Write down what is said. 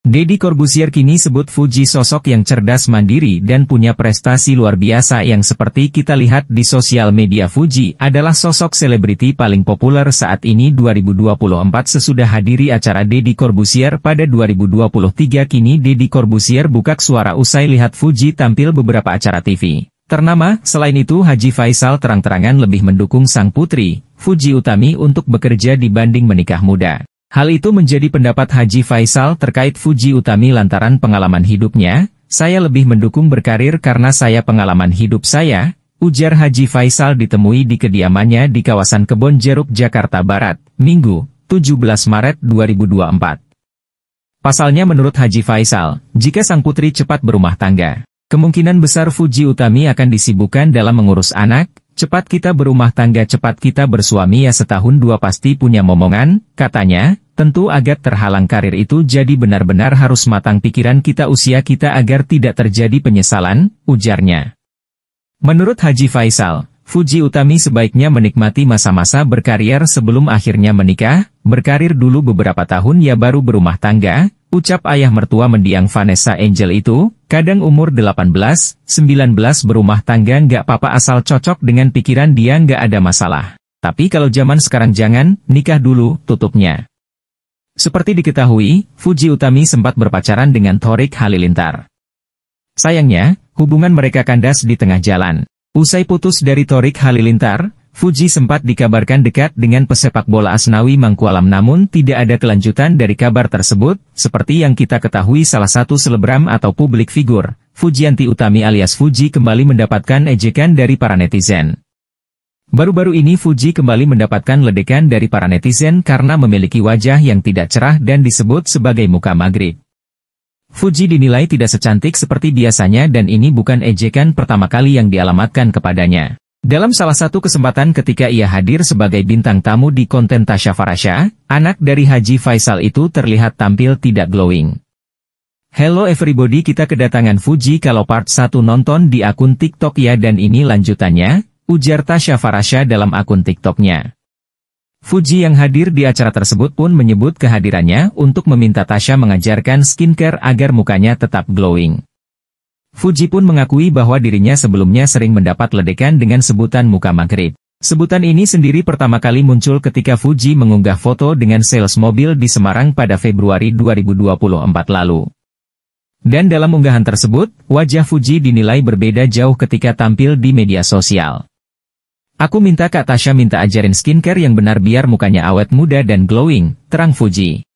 Deddy Corbuzier kini sebut Fuji sosok yang cerdas mandiri dan punya prestasi luar biasa yang seperti kita lihat di sosial media Fuji adalah sosok selebriti paling populer saat ini 2024 sesudah hadiri acara Deddy Corbuzier pada 2023 kini Deddy Corbuzier buka suara usai lihat Fuji tampil beberapa acara TV. Ternama, selain itu Haji Faisal terang-terangan lebih mendukung sang putri, Fuji Utami untuk bekerja dibanding menikah muda. Hal itu menjadi pendapat Haji Faisal terkait Fuji Utami lantaran pengalaman hidupnya, saya lebih mendukung berkarir karena saya pengalaman hidup saya, ujar Haji Faisal ditemui di kediamannya di kawasan Kebon Jeruk, Jakarta Barat, Minggu, 17 Maret 2024. Pasalnya menurut Haji Faisal, jika sang putri cepat berumah tangga, kemungkinan besar Fuji Utami akan disibukkan dalam mengurus anak, Cepat kita berumah tangga cepat kita bersuami ya setahun dua pasti punya momongan, katanya, tentu agar terhalang karir itu jadi benar-benar harus matang pikiran kita usia kita agar tidak terjadi penyesalan, ujarnya. Menurut Haji Faisal, Fuji Utami sebaiknya menikmati masa-masa berkarier sebelum akhirnya menikah, berkarir dulu beberapa tahun ya baru berumah tangga, ucap ayah mertua mendiang Vanessa Angel itu, kadang umur 18, 19 berumah tangga nggak papa asal cocok dengan pikiran dia nggak ada masalah. Tapi kalau zaman sekarang jangan, nikah dulu, tutupnya. Seperti diketahui, Fuji Utami sempat berpacaran dengan Torik Halilintar. Sayangnya, hubungan mereka kandas di tengah jalan. Usai putus dari Torik Halilintar, Fuji sempat dikabarkan dekat dengan pesepak bola Asnawi Mangkualam namun tidak ada kelanjutan dari kabar tersebut, seperti yang kita ketahui salah satu selebram atau publik figur, Fujianti Utami alias Fuji kembali mendapatkan ejekan dari para netizen. Baru-baru ini Fuji kembali mendapatkan ledekan dari para netizen karena memiliki wajah yang tidak cerah dan disebut sebagai muka maghrib. Fuji dinilai tidak secantik seperti biasanya dan ini bukan ejekan pertama kali yang dialamatkan kepadanya. Dalam salah satu kesempatan ketika ia hadir sebagai bintang tamu di konten Tasha Farasha, anak dari Haji Faisal itu terlihat tampil tidak glowing. Hello everybody kita kedatangan Fuji kalau part 1 nonton di akun TikTok ya dan ini lanjutannya, ujar Tasha Farasha dalam akun TikToknya. Fuji yang hadir di acara tersebut pun menyebut kehadirannya untuk meminta Tasha mengajarkan skincare agar mukanya tetap glowing. Fuji pun mengakui bahwa dirinya sebelumnya sering mendapat ledekan dengan sebutan muka maghrib. Sebutan ini sendiri pertama kali muncul ketika Fuji mengunggah foto dengan sales mobil di Semarang pada Februari 2024 lalu. Dan dalam unggahan tersebut, wajah Fuji dinilai berbeda jauh ketika tampil di media sosial. Aku minta Kak Tasha minta ajarin skincare yang benar biar mukanya awet muda dan glowing, terang Fuji.